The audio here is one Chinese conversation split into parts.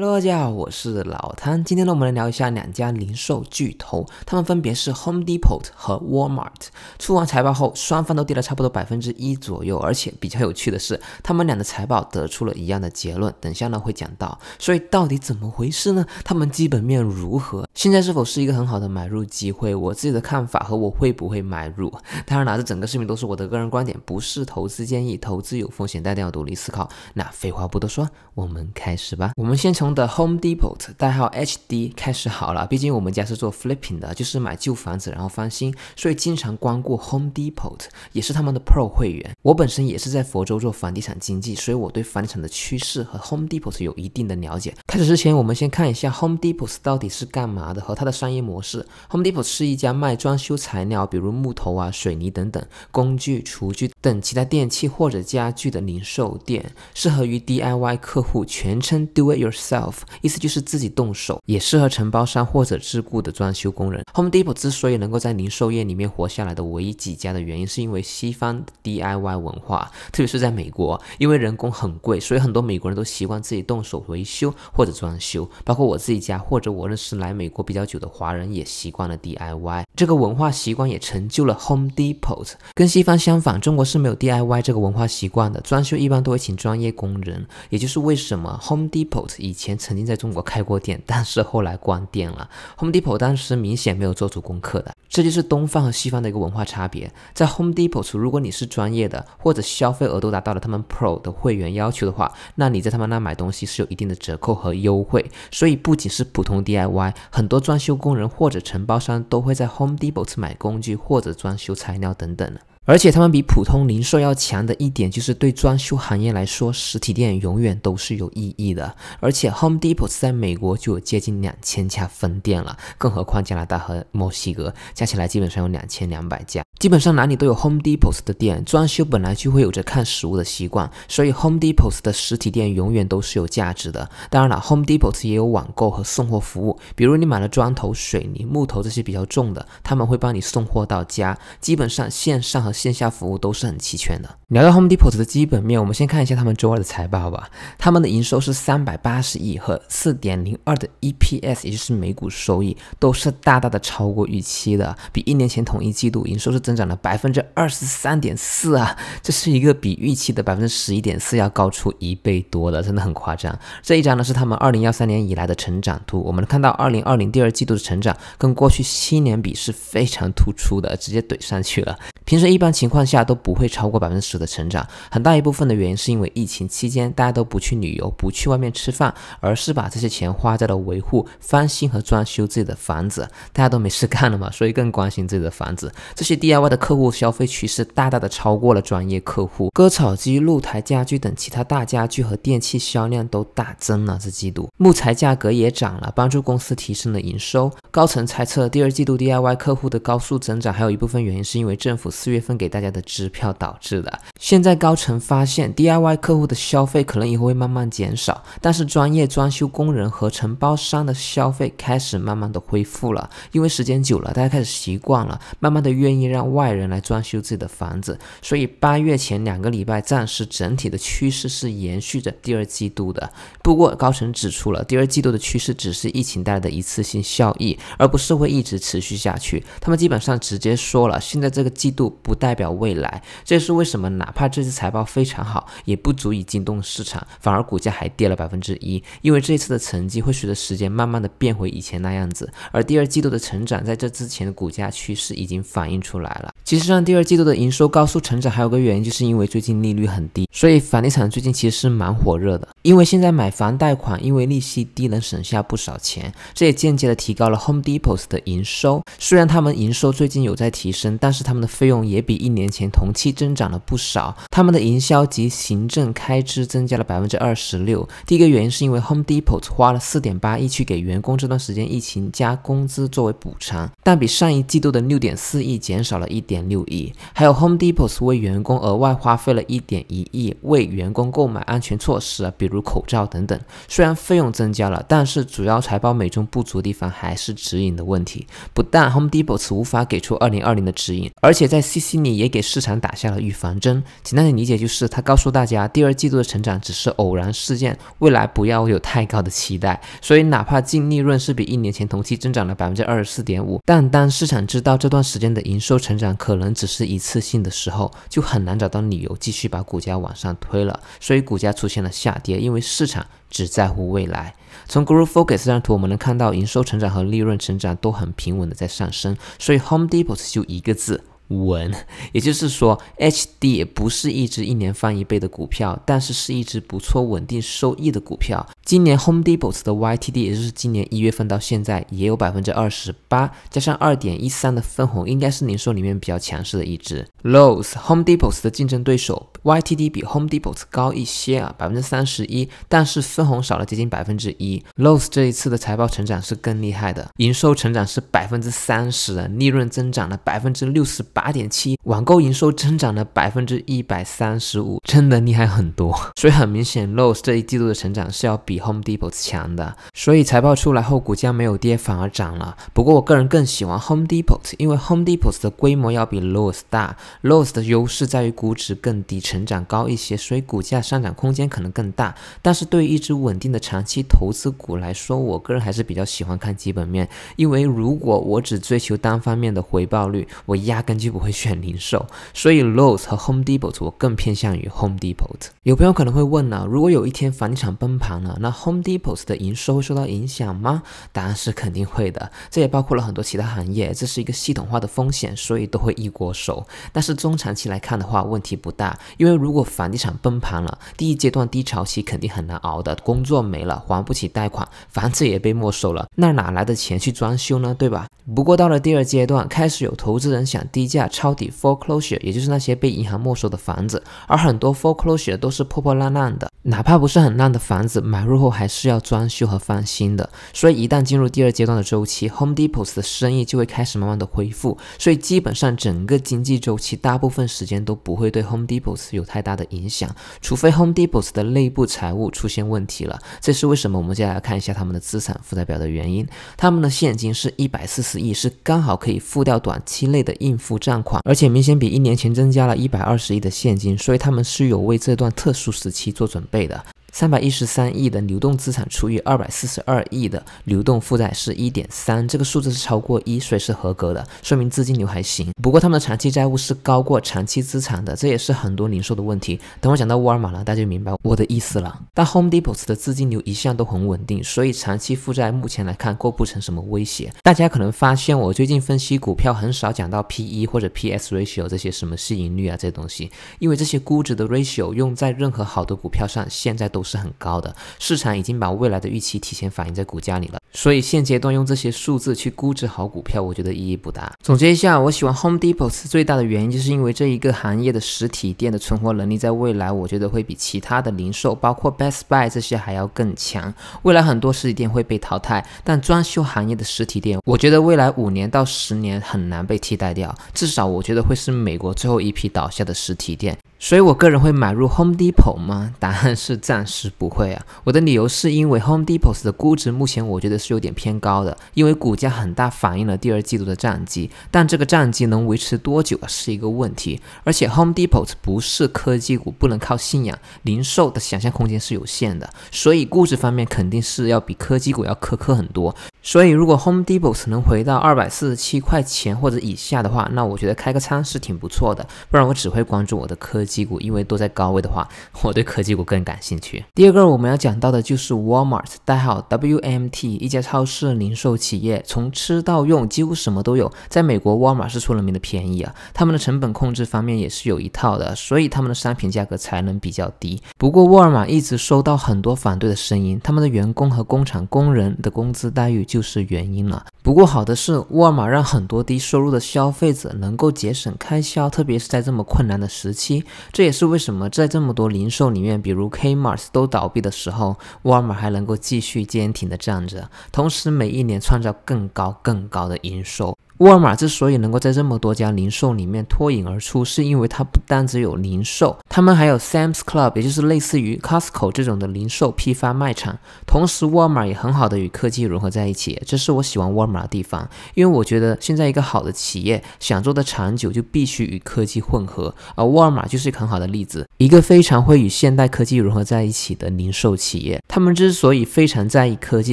Hello，大家好，我是老汤。今天呢，我们来聊一下两家零售巨头，他们分别是 Home Depot 和 Walmart。出完财报后，双方都跌了差不多百分之一左右。而且比较有趣的是，他们俩的财报得出了一样的结论。等下呢会讲到，所以到底怎么回事呢？他们基本面如何？现在是否是一个很好的买入机会？我自己的看法和我会不会买入？当然，拿着整个视频都是我的个人观点，不是投资建议。投资有风险，大家要独立思考。那废话不多说，我们开始吧。我们先从的 Home Depot，代号 HD 开始好了。毕竟我们家是做 flipping 的，就是买旧房子然后翻新，所以经常光顾 Home Depot，也是他们的 Pro 会员。我本身也是在佛州做房地产经纪，所以我对房地产的趋势和 Home Depot 有一定的了解。开始之前，我们先看一下 Home Depot 到底是干嘛的，和它的商业模式。Home Depot 是一家卖装修材料，比如木头啊、水泥等等，工具、厨具等其他电器或者家具的零售店，适合于 DIY 客户，全称 Do It Yourself。意思就是自己动手，也适合承包商或者自雇的装修工人。Home Depot 之所以能够在零售业里面活下来的唯一几家的原因，是因为西方 DIY 文化，特别是在美国，因为人工很贵，所以很多美国人都习惯自己动手维修或者装修，包括我自己家或者我认识来美国比较久的华人也习惯了 DIY 这个文化习惯，也成就了 Home Depot。跟西方相反，中国是没有 DIY 这个文化习惯的，装修一般都会请专业工人，也就是为什么 Home Depot 以前曾经在中国开过店，但是后来关店了。Home Depot 当时明显没有做足功课的，这就是东方和西方的一个文化差别。在 Home Depot，如果你是专业的，或者消费额度达到了他们 Pro 的会员要求的话，那你在他们那买东西是有一定的折扣和优惠。所以不仅是普通 DIY，很多装修工人或者承包商都会在 Home Depot 买工具或者装修材料等等而且他们比普通零售要强的一点，就是对装修行业来说，实体店永远都是有意义的。而且 Home Depot 在美国就有接近两千家分店了，更何况加拿大和墨西哥加起来基本上有两千两百家。基本上哪里都有 Home Depot 的店，装修本来就会有着看实物的习惯，所以 Home Depot 的实体店永远都是有价值的。当然了，Home Depot 也有网购和送货服务，比如你买了砖头、水泥、木头这些比较重的，他们会帮你送货到家。基本上线上和线下服务都是很齐全的。聊到 Home Depot 的基本面，我们先看一下他们周二的财报吧。他们的营收是三百八十亿和四点零二的 EPS，也就是每股收益，都是大大的超过预期的。比一年前同一季度营收是增长了百分之二十三点四啊，这是一个比预期的百分之十一点四要高出一倍多的，真的很夸张。这一张呢是他们二零幺三年以来的成长图，我们看到二零二零第二季度的成长跟过去七年比是非常突出的，直接怼上去了。平时一。一般情况下都不会超过百分之十的成长，很大一部分的原因是因为疫情期间大家都不去旅游、不去外面吃饭，而是把这些钱花在了维护、翻新和装修自己的房子。大家都没事干了嘛，所以更关心自己的房子。这些 DIY 的客户消费趋势大大的超过了专业客户。割草机、露台家具等其他大家具和电器销量都大增了，这季度木材价格也涨了，帮助公司提升了营收。高层猜测，第二季度 DIY 客户的高速增长还有一部分原因是因为政府四月。分给大家的支票导致的。现在高层发现，DIY 客户的消费可能以后会慢慢减少，但是专业装修工人和承包商的消费开始慢慢的恢复了，因为时间久了，大家开始习惯了，慢慢的愿意让外人来装修自己的房子。所以八月前两个礼拜，暂时整体的趋势是延续着第二季度的。不过高层指出了，第二季度的趋势只是疫情带来的一次性效益，而不是会一直持续下去。他们基本上直接说了，现在这个季度不。代表未来，这也是为什么哪怕这次财报非常好，也不足以惊动市场，反而股价还跌了百分之一。因为这次的成绩会随着时间慢慢的变回以前那样子，而第二季度的成长在这之前的股价趋势已经反映出来了。其实让第二季度的营收高速成长还有个原因，就是因为最近利率很低，所以房地产最近其实是蛮火热的。因为现在买房贷款因为利息低能省下不少钱，这也间接的提高了 Home Depot 的营收。虽然他们营收最近有在提升，但是他们的费用也。比一年前同期增长了不少，他们的营销及行政开支增加了百分之二十六。第一个原因是因为 Home Depot 花了四点八亿去给员工这段时间疫情加工资作为补偿，但比上一季度的六点四亿减少了一点六亿。还有 Home Depot 为员工额外花费了一点一亿为员工购买安全措施，比如口罩等等。虽然费用增加了，但是主要财报美中不足的地方还是指引的问题。不但 Home Depot 无法给出二零二零的指引，而且在 C C。里也给市场打下了预防针，简单的理解，就是他告诉大家，第二季度的成长只是偶然事件，未来不要有太高的期待。所以，哪怕净利润是比一年前同期增长了百分之二十四点五，但当市场知道这段时间的营收成长可能只是一次性的时候，就很难找到理由继续把股价往上推了。所以，股价出现了下跌，因为市场只在乎未来。从 g r o w p Focus 这张图，我们能看到营收成长和利润成长都很平稳的在上升，所以 Home Depot 就一个字。稳，也就是说，H D 不是一只一年翻一倍的股票，但是是一只不错、稳定收益的股票。今年 Home Depot 的 YTD 也就是今年一月份到现在也有百分之二十八，加上二点一三的分红，应该是零售里面比较强势的一只。Lowe's Home Depot 的竞争对手 YTD 比 Home Depot 高一些啊，百分之三十一，但是分红少了接近百分之一。Lowe's 这一次的财报成长是更厉害的，营收成长是百分之三十，利润增长了百分之六十八点七，网购营收增长了百分之一百三十五，真的厉害很多。所以很明显，Lowe's 这一季度的成长是要比。Home Depot 强的，所以财报出来后，股价没有跌，反而涨了。不过，我个人更喜欢 Home Depot，因为 Home Depot 的规模要比 Lowe's 大。Lowe's 的优势在于估值更低，成长高一些，所以股价上涨空间可能更大。但是对于一只稳定的长期投资股来说，我个人还是比较喜欢看基本面。因为如果我只追求单方面的回报率，我压根就不会选零售。所以，Lowe's 和 Home Depot，我更偏向于 Home Depot。有朋友可能会问了：如果有一天房地产崩盘了？那 Home Depot 的营收会受到影响吗？答案是肯定会的，这也包括了很多其他行业，这是一个系统化的风险，所以都会一锅收。但是中长期来看的话，问题不大，因为如果房地产崩盘了，第一阶段低潮期肯定很难熬的，工作没了，还不起贷款，房子也被没收了，那哪来的钱去装修呢？对吧？不过到了第二阶段，开始有投资人想低价抄底 foreclosure，也就是那些被银行没收的房子，而很多 foreclosure 都是破破烂烂的，哪怕不是很烂的房子，买。日后还是要装修和翻新的，所以一旦进入第二阶段的周期，Home Depot 的生意就会开始慢慢的恢复。所以基本上整个经济周期大部分时间都不会对 Home Depot 有太大的影响，除非 Home Depot 的内部财务出现问题了。这是为什么？我们接下来看一下他们的资产负债表的原因。他们的现金是一百四十亿，是刚好可以付掉短期内的应付账款，而且明显比一年前增加了一百二十亿的现金，所以他们是有为这段特殊时期做准备的。三百一十三亿的流动资产除以二百四十二亿的流动负债是一点三，这个数字是超过一，所以是合格的，说明资金流还行。不过他们的长期债务是高过长期资产的，这也是很多零售的问题。等我讲到沃尔玛了，大家就明白我的意思了。但 Home Depot 的资金流一向都很稳定，所以长期负债目前来看构不成什么威胁。大家可能发现我最近分析股票很少讲到 P E 或者 P S ratio 这些什么市盈率啊这些东西，因为这些估值的 ratio 用在任何好的股票上，现在都是。是很高的，市场已经把未来的预期提前反映在股价里了，所以现阶段用这些数字去估值好股票，我觉得意义不大。总结一下，我喜欢 Home Depot 最大的原因，就是因为这一个行业的实体店的存活能力，在未来我觉得会比其他的零售，包括 Best Buy 这些还要更强。未来很多实体店会被淘汰，但装修行业的实体店，我觉得未来五年到十年很难被替代掉，至少我觉得会是美国最后一批倒下的实体店。所以我个人会买入 Home Depot 吗？答案是暂时不会啊。我的理由是因为 Home Depot 的估值目前我觉得是有点偏高的，因为股价很大反映了第二季度的战绩，但这个战绩能维持多久是一个问题。而且 Home Depot 不是科技股，不能靠信仰，零售的想象空间是有限的，所以估值方面肯定是要比科技股要苛刻很多。所以，如果 Home Depot 能回到二百四十七块钱或者以下的话，那我觉得开个仓是挺不错的。不然我只会关注我的科技股，因为都在高位的话，我对科技股更感兴趣。第二个我们要讲到的就是 Walmart，代号 WMT，一家超市零售企业，从吃到用几乎什么都有。在美国，沃尔玛是出了名的便宜啊，他们的成本控制方面也是有一套的，所以他们的商品价格才能比较低。不过沃尔玛一直收到很多反对的声音，他们的员工和工厂工人的工资待遇就。就是原因了。不过好的是，沃尔玛让很多低收入的消费者能够节省开销，特别是在这么困难的时期。这也是为什么在这么多零售里面，比如 Kmart 都倒闭的时候，沃尔玛还能够继续坚挺的站着，同时每一年创造更高更高的营收。沃尔玛之所以能够在这么多家零售里面脱颖而出，是因为它不单只有零售，他们还有 Sam's Club，也就是类似于 Costco 这种的零售批发卖场。同时，沃尔玛也很好的与科技融合在一起，这是我喜欢沃尔玛的地方。因为我觉得现在一个好的企业想做的长久，就必须与科技混合，而沃尔玛就是一个很好的例子，一个非常会与现代科技融合在一起的零售企业。他们之所以非常在意科技，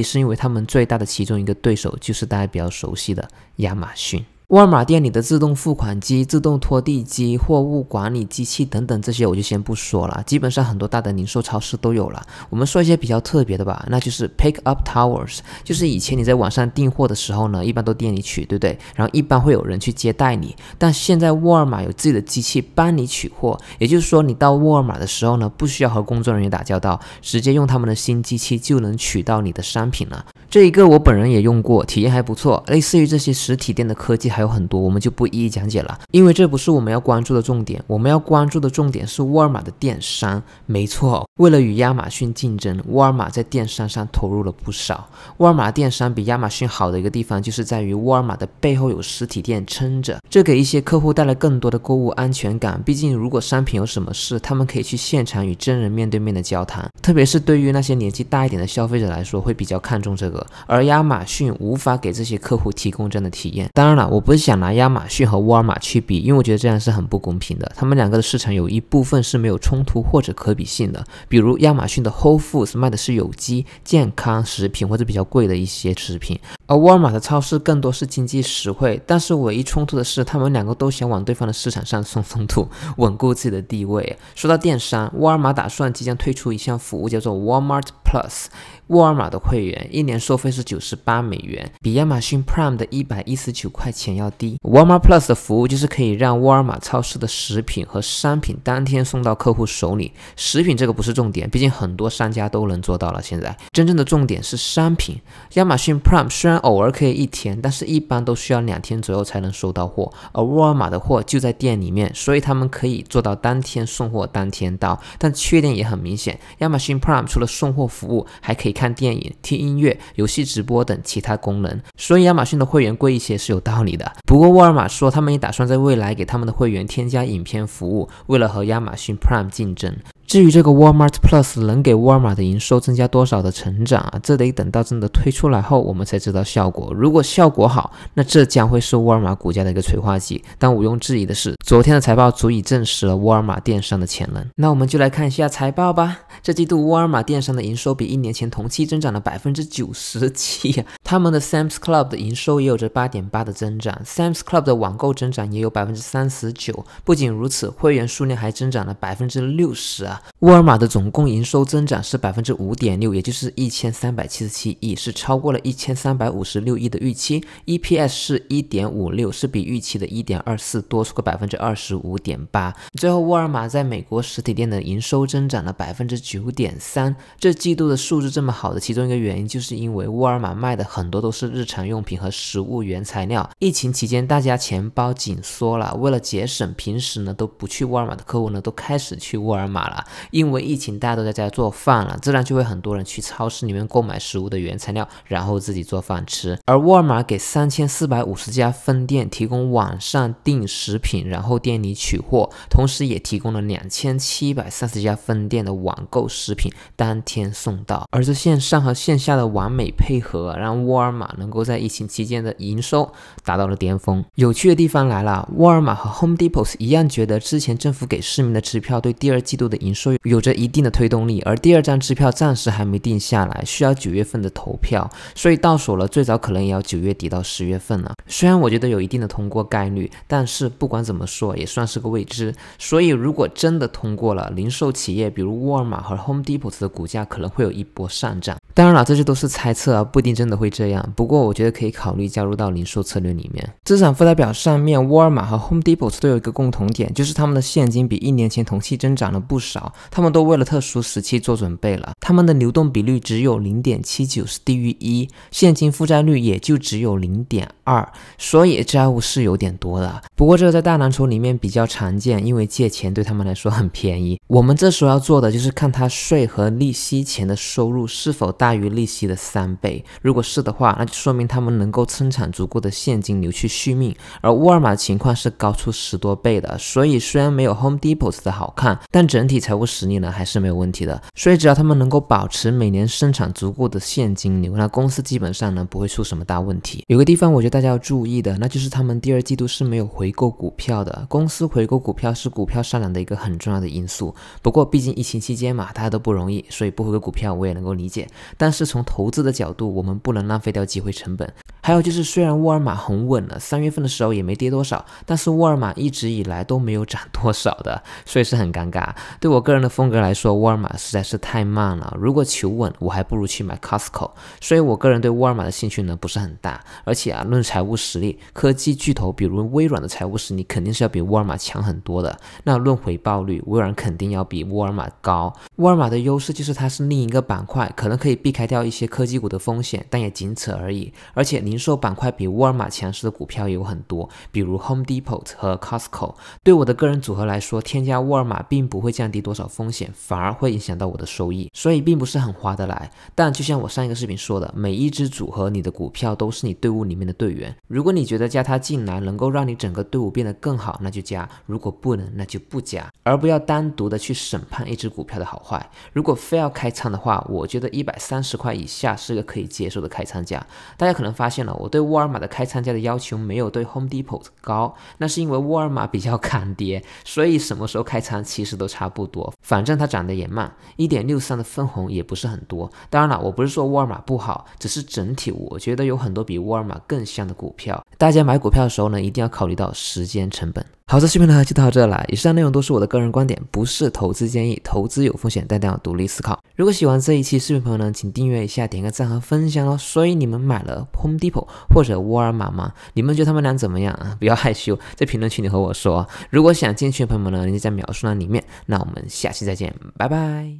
是因为他们最大的其中一个对手就是大家比较熟悉的亚马逊。沃尔玛店里的自动付款机、自动拖地机、货物管理机器等等，这些我就先不说了。基本上很多大的零售超市都有了。我们说一些比较特别的吧，那就是 pick-up towers，就是以前你在网上订货的时候呢，一般都店里取，对不对？然后一般会有人去接待你，但现在沃尔玛有自己的机器帮你取货，也就是说你到沃尔玛的时候呢，不需要和工作人员打交道，直接用他们的新机器就能取到你的商品了。这一个我本人也用过，体验还不错。类似于这些实体店的科技还有很多，我们就不一一讲解了，因为这不是我们要关注的重点。我们要关注的重点是沃尔玛的电商，没错。为了与亚马逊竞争，沃尔玛在电商上投入了不少。沃尔玛电商比亚马逊好的一个地方，就是在于沃尔玛的背后有实体店撑着，这给一些客户带来更多的购物安全感。毕竟，如果商品有什么事，他们可以去现场与真人面对面的交谈。特别是对于那些年纪大一点的消费者来说，会比较看重这个。而亚马逊无法给这些客户提供这样的体验。当然了，我不是想拿亚马逊和沃尔玛去比，因为我觉得这样是很不公平的。他们两个的市场有一部分是没有冲突或者可比性的。比如亚马逊的 Whole Foods 卖的是有机、健康食品或者比较贵的一些食品，而沃尔玛的超市更多是经济实惠。但是唯一冲突的是，他们两个都想往对方的市场上送送土，稳固自己的地位。说到电商，沃尔玛打算即将推出一项服务，叫做 Walmart Plus。沃尔玛的会员一年。收费是九十八美元，比亚马逊 Prime 的一百一十九块钱要低。沃尔玛 Plus 的服务就是可以让沃尔玛超市的食品和商品当天送到客户手里。食品这个不是重点，毕竟很多商家都能做到了。现在真正的重点是商品。亚马逊 Prime 虽然偶尔可以一天，但是一般都需要两天左右才能收到货，而沃尔玛的货就在店里面，所以他们可以做到当天送货、当天到。但缺点也很明显，亚马逊 Prime 除了送货服务，还可以看电影、听音乐。游戏直播等其他功能，所以亚马逊的会员贵一些是有道理的。不过沃尔玛说，他们也打算在未来给他们的会员添加影片服务，为了和亚马逊 Prime 竞争。至于这个 Walmart Plus 能给沃尔玛的营收增加多少的成长啊，这得等到真的推出来后，我们才知道效果。如果效果好，那这将会是沃尔玛股价的一个催化剂。但毋庸置疑的是，昨天的财报足以证实了沃尔玛电商的潜能。那我们就来看一下财报吧。这季度沃尔玛电商的营收比一年前同期增长了百分之九十七啊，他们的 Sam's Club 的营收也有着八点八的增长，Sam's Club 的网购增长也有百分之三十九。不仅如此，会员数量还增长了百分之六十啊。沃尔玛的总共营收增长是百分之五点六，也就是一千三百七十七亿，是超过了一千三百五十六亿的预期。EPS 是一点五六，是比预期的一点二四多出个百分之二十五点八。最后，沃尔玛在美国实体店的营收增长了百分之九点三。这季度的数字这么好的，其中一个原因就是因为沃尔玛卖的很多都是日常用品和食物原材料。疫情期间，大家钱包紧缩了，为了节省，平时呢都不去沃尔玛的客户呢都开始去沃尔玛了。因为疫情，大家都在家做饭了，自然就会很多人去超市里面购买食物的原材料，然后自己做饭吃。而沃尔玛给三千四百五十家分店提供网上订食品，然后店里取货，同时也提供了两千七百三十家分店的网购食品当天送到。而这线上和线下的完美配合，让沃尔玛能够在疫情期间的营收达到了巅峰。有趣的地方来了，沃尔玛和 Home Depot 一样，觉得之前政府给市民的支票对第二季度的营所以有着一定的推动力，而第二张支票暂时还没定下来，需要九月份的投票，所以到手了最早可能也要九月底到十月份了。虽然我觉得有一定的通过概率，但是不管怎么说也算是个未知。所以如果真的通过了，零售企业比如沃尔玛和 Home Depot 的股价可能会有一波上涨。当然了，这些都是猜测啊，不一定真的会这样。不过我觉得可以考虑加入到零售策略里面。资产负债表上面，沃尔玛和 Home Depot 都有一个共同点，就是他们的现金比一年前同期增长了不少。他们都为了特殊时期做准备了，他们的流动比率只有零点七九，是低于一，现金负债率也就只有零点二，所以债务是有点多的。不过这个在大南筹里面比较常见，因为借钱对他们来说很便宜。我们这时候要做的就是看他税和利息前的收入是否大于利息的三倍，如果是的话，那就说明他们能够生产足够的现金流去续命。而沃尔玛情况是高出十多倍的，所以虽然没有 Home Depot 的好看，但整体才。务实力呢，还是没有问题的。所以只要他们能够保持每年生产足够的现金流，那公司基本上呢不会出什么大问题。有个地方我觉得大家要注意的，那就是他们第二季度是没有回购股票的。公司回购股票是股票上涨的一个很重要的因素。不过毕竟疫情期间嘛，大家都不容易，所以不回购股票我也能够理解。但是从投资的角度，我们不能浪费掉机会成本。还有就是，虽然沃尔玛很稳了，三月份的时候也没跌多少，但是沃尔玛一直以来都没有涨多少的，所以是很尴尬。对我。个人的风格来说，沃尔玛实在是太慢了。如果求稳，我还不如去买 Costco。所以，我个人对沃尔玛的兴趣呢不是很大。而且啊，论财务实力，科技巨头比如微软的财务实力肯定是要比沃尔玛强很多的。那论回报率，微软肯定要比沃尔玛高。沃尔玛的优势就是它是另一个板块，可能可以避开掉一些科技股的风险，但也仅此而已。而且，零售板块比沃尔玛强势的股票有很多，比如 Home Depot 和 Costco。对我的个人组合来说，添加沃尔玛并不会降低多。少风险反而会影响到我的收益，所以并不是很划得来。但就像我上一个视频说的，每一只组合你的股票都是你队伍里面的队员。如果你觉得加他进来能够让你整个队伍变得更好，那就加；如果不能，那就不加。而不要单独的去审判一只股票的好坏。如果非要开仓的话，我觉得一百三十块以下是个可以接受的开仓价。大家可能发现了，我对沃尔玛的开仓价的要求没有对 Home Depot 高，那是因为沃尔玛比较抗跌，所以什么时候开仓其实都差不多。反正它涨得也慢，一点六三的分红也不是很多。当然了，我不是说沃尔玛不好，只是整体我觉得有很多比沃尔玛更香的股票。大家买股票的时候呢，一定要考虑到时间成本。好的，视频呢就到这了。以上内容都是我的个人观点，不是投资建议。投资有风险，大家要独立思考。如果喜欢这一期视频朋友呢，请订阅一下，点个赞和分享哦。所以你们买了 Home Depot 或者沃尔玛吗？你们觉得他们俩怎么样啊？不要害羞，在评论区里和我说。如果想进群的朋友呢，人家在描述那里面。那我们下期再见，拜拜。